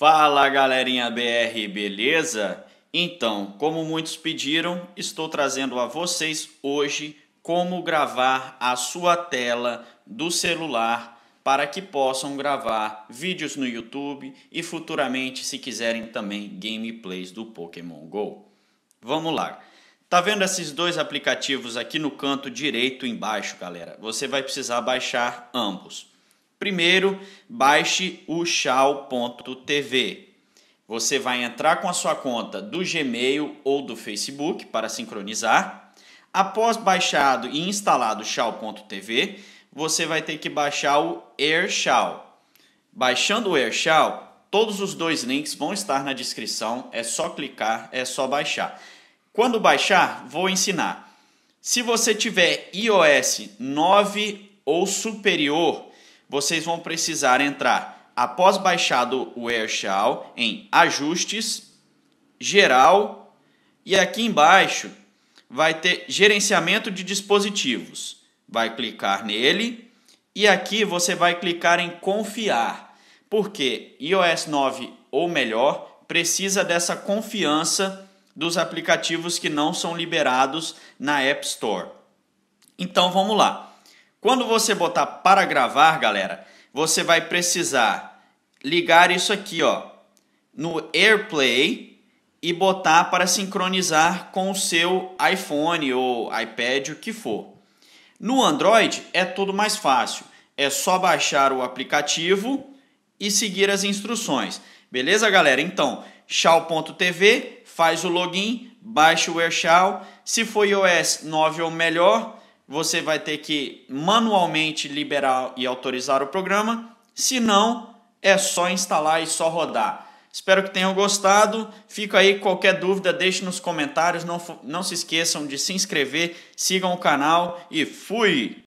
Fala galerinha BR, beleza? Então, como muitos pediram, estou trazendo a vocês hoje como gravar a sua tela do celular para que possam gravar vídeos no YouTube e futuramente, se quiserem, também gameplays do Pokémon Go. Vamos lá. Tá vendo esses dois aplicativos aqui no canto direito embaixo, galera? Você vai precisar baixar ambos. Primeiro, baixe o chal.tv. Você vai entrar com a sua conta do Gmail ou do Facebook para sincronizar. Após baixado e instalado o chal.tv, você vai ter que baixar o AirShal. Baixando o AirShal, Todos os dois links vão estar na descrição, é só clicar, é só baixar. Quando baixar, vou ensinar. Se você tiver iOS 9 ou superior, vocês vão precisar entrar após baixado o AirShell em Ajustes, Geral e aqui embaixo vai ter Gerenciamento de Dispositivos. Vai clicar nele e aqui você vai clicar em Confiar, porque iOS 9 ou melhor precisa dessa confiança dos aplicativos que não são liberados na App Store. Então vamos lá. Quando você botar para gravar, galera, você vai precisar ligar isso aqui, ó, no AirPlay e botar para sincronizar com o seu iPhone ou iPad, o que for. No Android é tudo mais fácil, é só baixar o aplicativo e seguir as instruções. Beleza, galera? Então, chal.tv, faz o login, baixa o AirShal. Se for iOS 9 ou melhor, você vai ter que manualmente liberar e autorizar o programa. Se não, é só instalar e só rodar. Espero que tenham gostado. Fica aí qualquer dúvida, deixe nos comentários. Não, não se esqueçam de se inscrever, sigam o canal e fui!